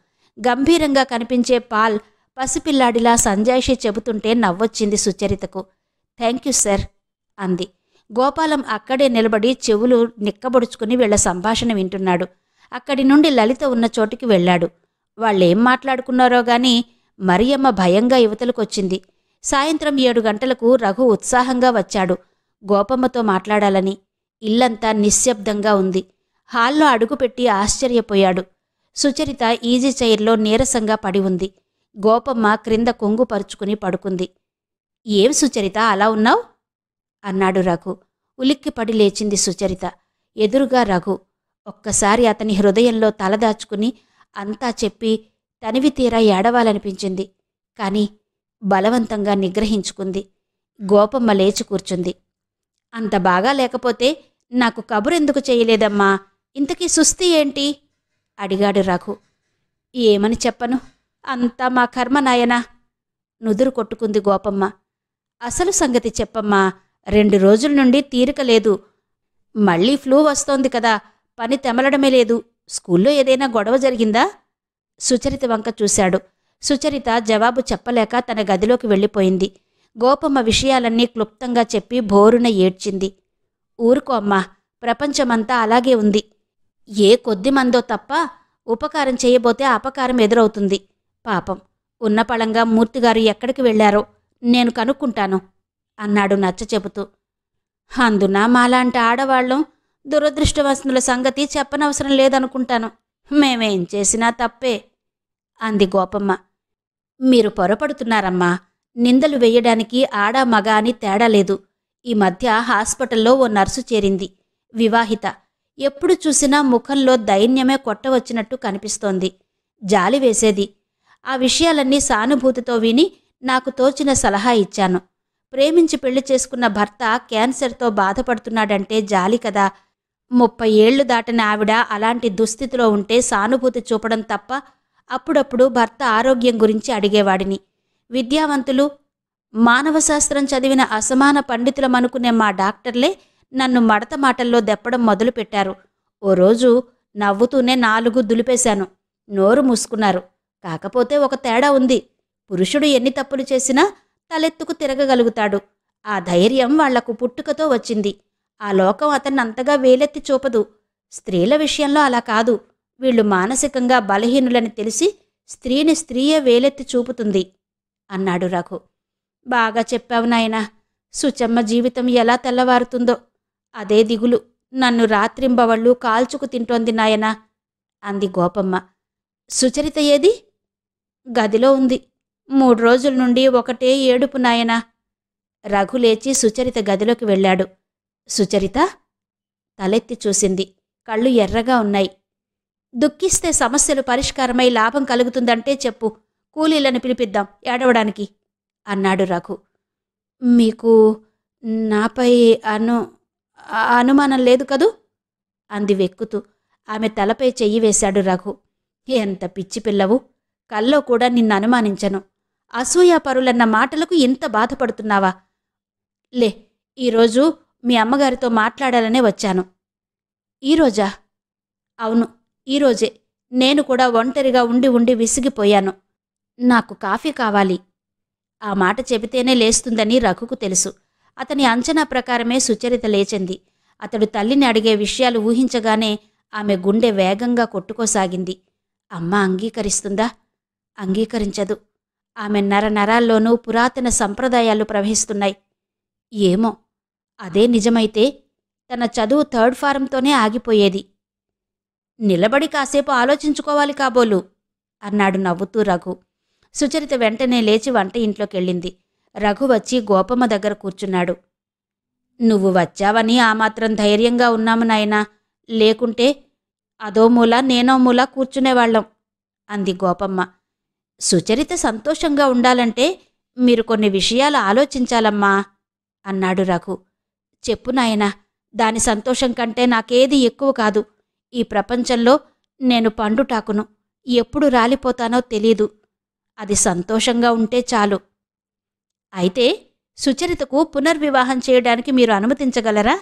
గంభీరంగా కనిపించే పాల్ పసిపిల్లాడిలా సంజాయిషి చెబుతుంటే నవ్వొచ్చింది సుచరితకు థ్యాంక్ యూ సార్ అంది గోపాలం అక్కడే నిలబడి చెవులు నిక్కబొడుచుకుని వీళ్ల సంభాషణ వింటున్నాడు అక్కడి నుండి లలిత ఉన్న చోటికి వెళ్ళాడు వాళ్ళేం మాట్లాడుకున్నారో గాని మరియమ్మ భయంగా యువతలకొచ్చింది సాయంత్రం ఏడు గంటలకు రఘు ఉత్సాహంగా వచ్చాడు గోపమ్మతో మాట్లాడాలని ఇల్లంతా నిశ్శబ్దంగా ఉంది హాల్లో అడుగుపెట్టి ఆశ్చర్యపోయాడు సుచరిత ఈజీ చైర్లో నీరసంగా పడి ఉంది గోపమ్మ క్రింద కొంగు పరుచుకుని పడుకుంది ఏం సుచరిత అలా ఉన్నావు అన్నాడు రఘు ఉలిక్కిపడి లేచింది సుచరిత ఎదురుగా రఘు ఒక్కసారి అతని హృదయంలో తలదాచుకుని అంతా చెప్పి తనివి తీరా ఏడవాలనిపించింది కానీ బలవంతంగా నిగ్రహించుకుంది గోపమ్మ లేచి కూర్చుంది అంత బాగా లేకపోతే నాకు కబురెందుకు చేయలేదమ్మా ఇంతకీ సుస్థి ఏంటి అడిగాడు రఘు ఏమని చెప్పను అంతా మా కర్మ నాయనా నుదురు కొట్టుకుంది గోపమ్మ అసలు సంగతి చెప్పమ్మా రెండు రోజుల నుండి తీరిక లేదు మళ్ళీ ఫ్లూ వస్తోంది కదా పని తెమలడమే లేదు స్కూల్లో ఏదైనా గొడవ జరిగిందా సుచరిత వంక చూశాడు సుచరిత జవాబు చెప్పలేక తన గదిలోకి వెళ్ళిపోయింది గోపమ్మ విషయాలన్నీ క్లుప్తంగా చెప్పి బోరున ఏడ్చింది ఊరుకో అమ్మా ప్రపంచమంతా అలాగే ఉంది ఏ కొద్ది మందో తప్ప ఉపకారం చేయబోతే అపకారం ఎదురవుతుంది పాపం ఉన్న పళంగా మూర్తిగారు ఎక్కడికి వెళ్లారో నేను కనుక్కుంటాను అన్నాడు నచ్చ చెబుతూ అందున మాలాంటి ఆడవాళ్ళం దురదృష్టవసనుల సంగతి చెప్పనవసరం లేదనుకుంటాను మేమేం చేసినా తప్పే అంది గోపమ్మ మీరు పొరపడుతున్నారమ్మా నిందలు వేయడానికి ఆడా మగ అని తేడా లేదు ఈ మధ్య హాస్పిటల్లో ఓ నర్సు చేరింది వివాహిత ఎప్పుడు చూసినా ముఖంలో దైన్యమే కొట్టవచ్చినట్టు కనిపిస్తోంది జాలి వేసేది ఆ విషయాలన్నీ సానుభూతితో విని నాకు తోచిన సలహా ఇచ్చాను ప్రేమించి పెళ్లి చేసుకున్న భర్త క్యాన్సర్తో బాధపడుతున్నాడంటే జాలి కదా ముప్పై ఏళ్లు దాటిన ఆవిడ అలాంటి దుస్థితిలో ఉంటే సానుభూతి చూపడం తప్ప అప్పుడప్పుడు భర్త ఆరోగ్యం గురించి అడిగేవాడిని విద్యావంతులు మానవ శాస్త్రం చదివిన అసమాన పండితులమనుకునే మా డాక్టర్లే నన్ను మడత మాటల్లో దెప్పడం మొదలుపెట్టారు ఓ రోజు నవ్వుతూనే నాలుగు దులిపేశాను నోరు మూసుకున్నారు కాకపోతే ఒక తేడా ఉంది పురుషుడు ఎన్ని తప్పులు చేసినా తలెత్తుకు తిరగగలుగుతాడు ఆ ధైర్యం వాళ్లకు పుట్టుకతో వచ్చింది ఆ లోకం అతన్ని అంతగా వేలెత్తి చూపదు స్త్రీల విషయంలో అలా కాదు వీళ్ళు మానసికంగా బలహీనులని తెలిసి స్త్రీని స్త్రీయే వేలెత్తి చూపుతుంది అన్నాడు రఘు బాగా చెప్పావు నాయనా సుచమ్మ జీవితం ఎలా తెల్లవారుతుందో అదే దిగులు నన్ను రాత్రింబవళ్ళు కాల్చుకు తింటోంది నాయనా అంది గోపమ్మ సుచరిత ఏది గదిలో ఉంది మూడు రోజుల నుండి ఒకటే ఏడుపు నాయనా రఘు లేచి సుచరిత గదిలోకి వెళ్ళాడు సుచరిత తలెత్తి చూసింది కళ్ళు ఎర్రగా ఉన్నాయి దుఃఖిస్తే సమస్యలు పరిష్కారమై లాభం కలుగుతుందంటే చెప్పు కూలీలను పిలిపిద్దాం ఏడవడానికి అన్నాడు రఘు మీకు నాపై అను అనుమానం లేదు కదూ అంది వెక్కుతూ ఆమె తలపై చెయ్యి వేశాడు రఘు ఎంత పిచ్చి పిల్లవు కల్లో కూడా నిన్ను అనుమానించను అసూయాపరులన్న మాటలకు ఇంత బాధపడుతున్నావా లే ఈరోజు మీ అమ్మగారితో మాట్లాడాలనే వచ్చాను ఈరోజా అవును ఈరోజే నేను కూడా ఒంటరిగా ఉండి ఉండి విసిగిపోయాను నాకు కాఫీ కావాలి ఆ మాట చెబితేనే లేస్తుందని రఘుకు తెలుసు అతని అంచనా ప్రకారమే సుచరిత లేచింది అతడు తల్లిని అడిగే విషయాలు ఊహించగానే ఆమె గుండె వేగంగా కొట్టుకోసాగింది అమ్మ అంగీకరిస్తుందా అంగీకరించదు ఆమె నర నరాల్లోనూ పురాతన సంప్రదాయాలు ప్రవహిస్తున్నాయి ఏమో అదే నిజమైతే తన చదువు థర్డ్ ఫారంతోనే ఆగిపోయేది నిలబడి కాసేపు ఆలోచించుకోవాలి కాబోలు అన్నాడు నవ్వుతూ రఘు సుచరిత వెంటనే లేచి వంట ఇంట్లోకెళ్ళింది రఘు వచ్చి గోపమ్మ దగ్గర కూర్చున్నాడు నువ్వు వచ్చావని ఆ మాత్రం ధైర్యంగా ఉన్నాము నాయనా లేకుంటే అదో మూల నేనో మూల కూర్చునేవాళ్ళం అంది గోపమ్మ సుచరిత సంతోషంగా ఉండాలంటే మీరు కొన్ని విషయాలు ఆలోచించాలమ్మా అన్నాడు రఘు చెప్పు నాయనా దాని సంతోషం కంటే నాకేది ఎక్కువ కాదు ఈ ప్రపంచంలో నేను పండుటాకును ఎప్పుడు రాలిపోతానో తెలీదు అది సంతోషంగా ఉంటే చాలు అయితే సుచరితకు పునర్వివాహం చేయడానికి మీరు అనుమతించగలరా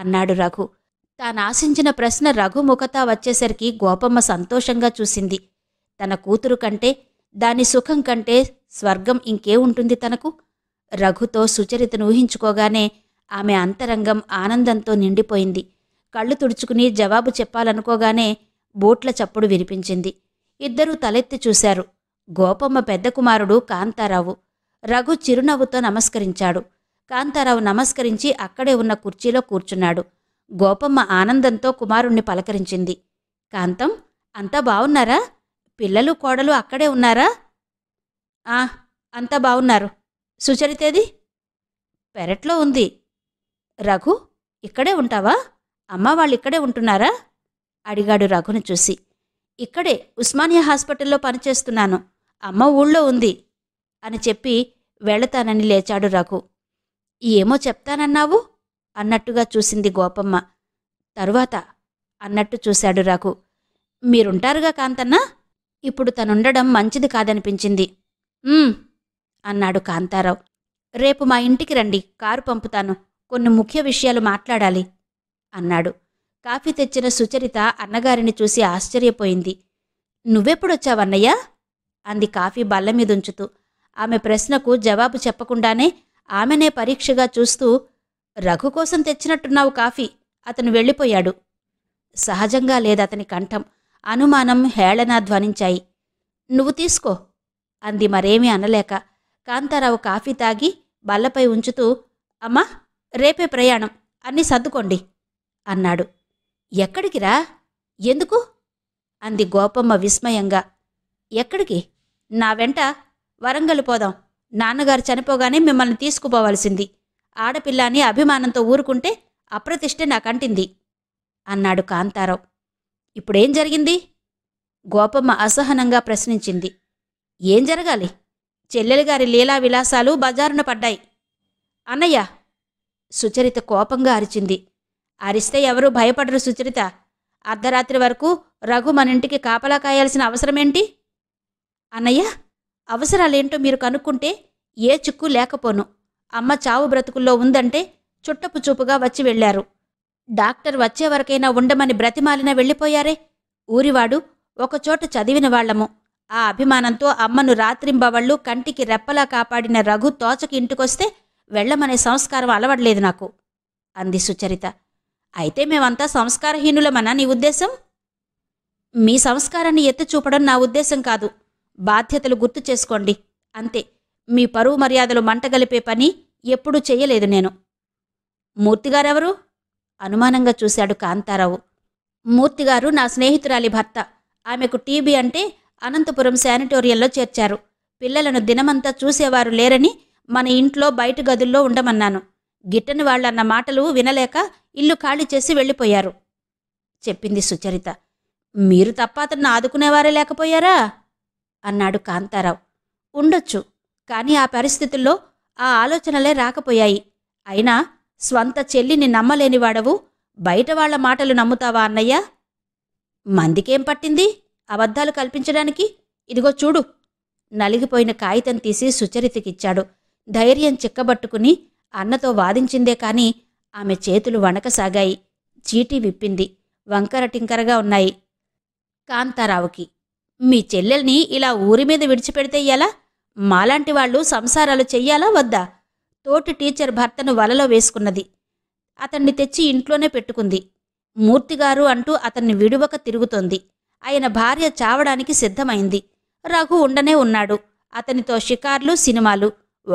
అన్నాడు రఘు తానాశించిన ప్రశ్న రఘు వచ్చేసరికి గోపమ్మ సంతోషంగా చూసింది తన కూతురు కంటే దాని సుఖం కంటే స్వర్గం ఇంకే ఉంటుంది తనకు రఘుతో సుచరితను ఊహించుకోగానే ఆమె అంతరంగం ఆనందంతో నిండిపోయింది కళ్ళు తుడుచుకుని జవాబు చెప్పాలనుకోగానే బూట్ల చప్పుడు వినిపించింది ఇద్దరూ తలెత్తి చూశారు గోపమ్మ పెద్ద కుమారుడు కాంతారావు రఘు చిరునవ్వుతో నమస్కరించాడు కాంతారావు నమస్కరించి అక్కడే ఉన్న కుర్చీలో కూర్చున్నాడు గోపమ్మ ఆనందంతో కుమారుణ్ణి పలకరించింది కాంతం అంతా బావున్నారా పిల్లలు కోడలు అక్కడే ఉన్నారా ఆ అంతా బావున్నారు సుచరితేది పెరట్లో ఉంది రఘు ఇక్కడే ఉంటావా అమ్మ వాళ్ళు ఇక్కడే ఉంటున్నారా అడిగాడు రఘును చూసి ఇక్కడే ఉస్మానియా హాస్పిటల్లో పనిచేస్తున్నాను అమ్మ ఊళ్ళో ఉంది అని చెప్పి వెళతానని లేచాడు రఘు ఏమో చెప్తానన్నావు అన్నట్టుగా చూసింది గోపమ్మ తరువాత అన్నట్టు చూశాడు రఘు మీరుంటారుగా కాంతన్న ఇప్పుడు తనుండడం మంచిది కాదనిపించింది అన్నాడు కాంతారావు రేపు మా ఇంటికి రండి కారు పంపుతాను కొన్ని ముఖ్య విషయాలు మాట్లాడాలి అన్నాడు కాఫీ తెచ్చిన సుచరిత అన్నగారిని చూసి ఆశ్చర్యపోయింది నువ్వెప్పుడొచ్చావన్నయ్యా అంది కాఫీ బల్ల మీదుంచుతూ ఆమె ప్రశ్నకు జవాబు చెప్పకుండానే ఆమెనే పరీక్షగా చూస్తూ రఘు కోసం తెచ్చినట్టున్నావు కాఫీ అతను వెళ్ళిపోయాడు సహజంగా లేదతని కంఠం అనుమానం హేళన ధ్వనించాయి నువ్వు తీసుకో అంది మరేమీ అనలేక కాంతారావు కాఫీ తాగి బల్లపై ఉంచుతూ అమ్మా రేపే ప్రయాణం అన్నీ సర్దుకోండి అన్నాడు ఎక్కడికిరా ఎందుకు అంది గోపమ్మ విస్మయంగా ఎక్కడికి నా వెంట వరంగల్ పోదాం నాన్నగారు చనిపోగానే మిమ్మల్ని తీసుకుపోవాల్సింది ఆడపిల్లని అభిమానంతో ఊరుకుంటే అప్రతిష్ట నాకంటింది అన్నాడు కాంతారావు ఇప్పుడేం జరిగింది గోపమ్మ అసహనంగా ప్రశ్నించింది ఏం జరగాలి చెల్లెలిగారి లీలా విలాసాలు బజారున పడ్డాయి అన్నయ్య సుచరిత కోపంగా అరిచింది అరిస్తే ఎవరూ భయపడరు సుచరిత అర్ధరాత్రి వరకు రఘు మనింటికి కాపలా కాయాల్సిన అవసరమేంటి అన్నయ్య అవసరాలేంటో మీరు కనుక్కుంటే ఏ చిక్కు లేకపోను అమ్మ చావు బ్రతుకుల్లో ఉందంటే చుట్టపు చూపుగా వచ్చి వెళ్లారు డాక్టర్ వచ్చేవరకైనా ఉండమని బ్రతిమాలిన వెళ్ళిపోయారే ఊరివాడు ఒకచోట చదివిన వాళ్లము ఆ అభిమానంతో అమ్మను రాత్రింబవళ్ళు కంటికి రెప్పలా కాపాడిన రఘు తోచకి ఇంటికొస్తే వెళ్లమనే సంస్కారం అలవడలేదు నాకు అంది సుచరిత అయితే మేమంతా సంస్కారహీనులమనా నీ ఉద్దేశం మీ సంస్కారాన్ని ఎత్తి చూపడం నా ఉద్దేశం కాదు బాధ్యతలు గుర్తు చేసుకోండి అంతే మీ పరువు మర్యాదలు మంటగలిపే పని ఎప్పుడూ చేయలేదు నేను మూర్తిగారెవరు అనుమానంగా చూశాడు కాంతారావు మూర్తిగారు నా స్నేహితురాలి భర్త ఆమెకు టీబీ అంటే అనంతపురం శానిటోరియంలో చేర్చారు పిల్లలను దినమంతా చూసేవారు లేరని మన ఇంట్లో బయట గదుల్లో ఉండమన్నాను గిట్టని వాళ్ళన్న మాటలు వినలేక ఇల్లు ఖాళీ చేసి వెళ్ళిపోయారు చెప్పింది సుచరిత మీరు తప్ప అతన్ని ఆదుకునేవారే లేకపోయారా అన్నాడు కాంతారావు ఉండొచ్చు కానీ ఆ పరిస్థితుల్లో ఆ ఆలోచనలే రాకపోయాయి అయినా స్వంత చెల్లిని నమ్మలేనివాడవు బయట వాళ్ల మాటలు నమ్ముతావా అన్నయ్య మందికేం పట్టింది అబద్ధాలు కల్పించడానికి ఇదిగో చూడు నలిగిపోయిన కాగితం తీసి సుచరితకిచ్చాడు ధైర్యం చిక్కబట్టుకుని అన్నతో వాదించిందే కాని ఆమె చేతులు వణకసాగాయి చీటీ విప్పింది వంకర టింకరగా ఉన్నాయి కాంతారావుకి మీ చెల్లెల్ని ఇలా ఊరి మీద విడిచిపెడితే ఎలా మాలాంటి వాళ్ళు సంసారాలు చెయ్యాలా వద్దా తోటి టీచర్ భర్తను వలలో వేసుకున్నది అతన్ని తెచ్చి ఇంట్లోనే పెట్టుకుంది మూర్తిగారు అంటూ అతన్ని విడువక తిరుగుతోంది ఆయన భార్య చావడానికి సిద్ధమైంది రఘు ఉండనే ఉన్నాడు అతనితో షికార్లు సినిమాలు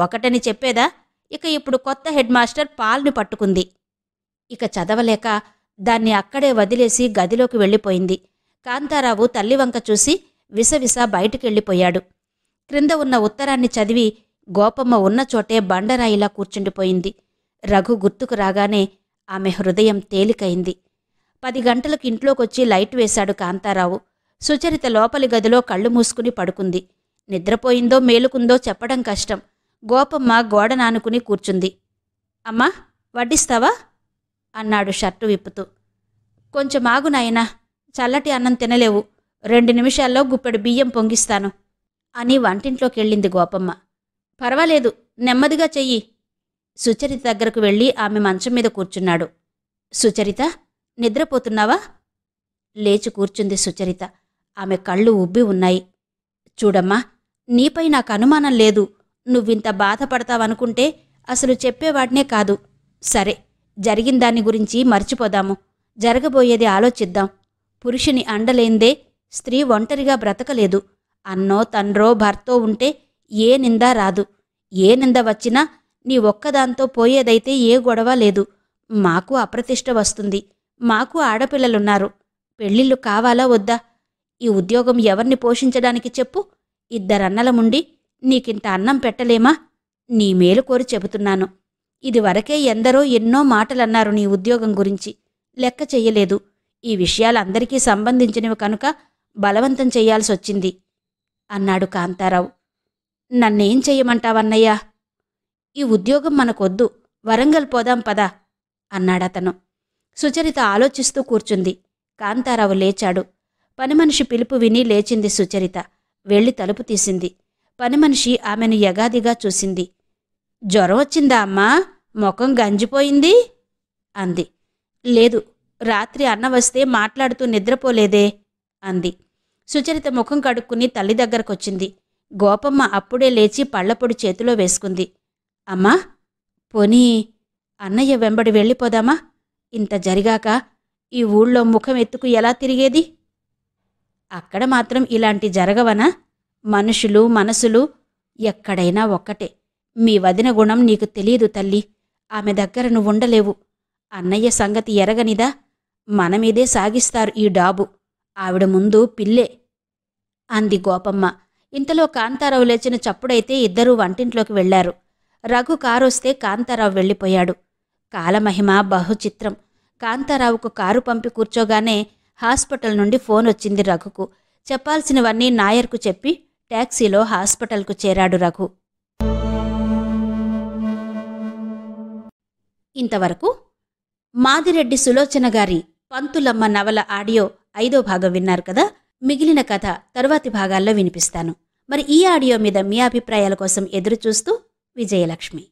ఒకటని చెప్పేదా ఇక ఇప్పుడు కొత్త హెడ్ మాస్టర్ పాల్ని పట్టుకుంది ఇక చదవలేక దాన్ని అక్కడే వదిలేసి గదిలోకి వెళ్ళిపోయింది కాంతారావు తల్లివంక చూసి విసవిస బయటికెళ్ళిపోయాడు క్రింద ఉన్న ఉత్తరాన్ని చదివి గోపమ్మ ఉన్న చోటే బండరాయిలా కూర్చుండిపోయింది రఘు గుర్తుకు రాగానే ఆమె హృదయం తేలికైంది పది గంటలకు ఇంట్లోకొచ్చి లైట్ వేశాడు కాంతారావు సుచరిత లోపలి గదిలో కళ్ళు మూసుకుని పడుకుంది నిద్రపోయిందో మేలుకుందో చెప్పడం కష్టం గోపమ్మ గోడ నానుకుని కూర్చుంది అమ్మా వడ్డిస్తావా అన్నాడు షర్టు విప్పుతూ కొంచెం ఆగునాయనా చల్లటి అన్నం తినలేవు రెండు నిమిషాల్లో గుప్పెడు బియ్యం పొంగిస్తాను అని వంటింట్లోకి వెళ్ళింది గోపమ్మ పర్వాలేదు నెమ్మదిగా చెయ్యి సుచరిత దగ్గరకు వెళ్ళి ఆమె మంచం మీద కూర్చున్నాడు సుచరిత నిద్రపోతున్నావా లేచి కూర్చుంది సుచరిత ఆమె కళ్ళు ఉబ్బి ఉన్నాయి చూడమ్మా నీపై నాకు అనుమానం లేదు నువ్వింత బాధపడతావనుకుంటే అసలు చెప్పేవాడినే కాదు సరే జరిగిందాని గురించి మర్చిపోదాము జరగబోయేది ఆలోచిద్దాం పురుషుని అండలేందే స్త్రీ ఒంటరిగా బ్రతకలేదు అన్నో తండ్రో భర్తో ఉంటే ఏ నింద రాదు ఏ నింద వచ్చినా నీ ఒక్కదాంతో పోయేదైతే ఏ గొడవ లేదు మాకు అప్రతిష్ట వస్తుంది మాకు ఆడపిల్లలున్నారు పెళ్ళిళ్ళు కావాలా వద్దా ఈ ఉద్యోగం ఎవరిని పోషించడానికి చెప్పు ఇద్దరన్నలముండి నీకింత అన్నం పెట్టలేమా నీ మేలు కోరి చెబుతున్నాను ఇదివరకే ఎందరో ఎన్నో మాటలన్నారు నీ ఉద్యోగం గురించి లెక్క చెయ్యలేదు ఈ విషయాలందరికీ సంబంధించినవి కనుక బలవంతం చేయాల్సి వచ్చింది అన్నాడు కాంతారావు నన్నేం చెయ్యమంటావన్నయ్యా ఈ ఉద్యోగం మనకొద్దు వరంగల్ పోదాం పదా అన్నాడతను సుచరిత ఆలోచిస్తూ కూర్చుంది కాంతారావు లేచాడు పనిమనిషి పిలుపు విని లేచింది సుచరిత వెళ్ళి తలుపు తీసింది పనిమనిషి ఆమెను యగాదిగా చూసింది జ్వరం వచ్చిందా అమ్మా ముఖం గంజిపోయింది అంది లేదు రాత్రి అన్న వస్తే మాట్లాడుతూ నిద్రపోలేదే అంది సుచరిత ముఖం కడుక్కుని తల్లి దగ్గరకొచ్చింది గోపమ్మ అప్పుడే లేచి పళ్ళపొడి చేతిలో వేసుకుంది అమ్మా పోనీ అన్నయ్య వెంబడి వెళ్ళిపోదామా ఇంత జరిగాక ఈ ఊళ్ళో ముఖం ఎత్తుకు ఎలా తిరిగేది అక్కడ మాత్రం ఇలాంటి జరగవనా మనుషులు మనసులు ఎక్కడైనా ఒక్కటే మీ వదిన గుణం నీకు తెలియదు తల్లి ఆమె దగ్గర నువ్వు ఉండలేవు అన్నయ్య సంగతి ఎరగనిదా మనమీదే సాగిస్తారు ఈ డాబు ఆవిడ ముందు పిల్లే అంది గోపమ్మ ఇంతలో కాంతారావు లేచిన చప్పుడైతే ఇద్దరూ వంటింట్లోకి వెళ్లారు రఘు కారొస్తే కాంతారావు వెళ్ళిపోయాడు కాలమహిమ బహుచిత్రం కాంతారావుకు కారు పంపి కూర్చోగానే హాస్పిటల్ నుండి ఫోన్ వచ్చింది రఘుకు చెప్పాల్సినవన్నీ నాయర్కు చెప్పి ట్యాక్సీలో హాస్పిటల్కు చేరాడు రఘు ఇంతవరకు మాదిరెడ్డి సులోచన గారి పంతులమ్మ నవల ఆడియో ఐదో భాగం విన్నారు కదా మిగిలిన కథ తరువాతి భాగాల్లో వినిపిస్తాను మరి ఈ ఆడియో మీద మీ అభిప్రాయాల కోసం ఎదురుచూస్తూ విజయలక్ష్మి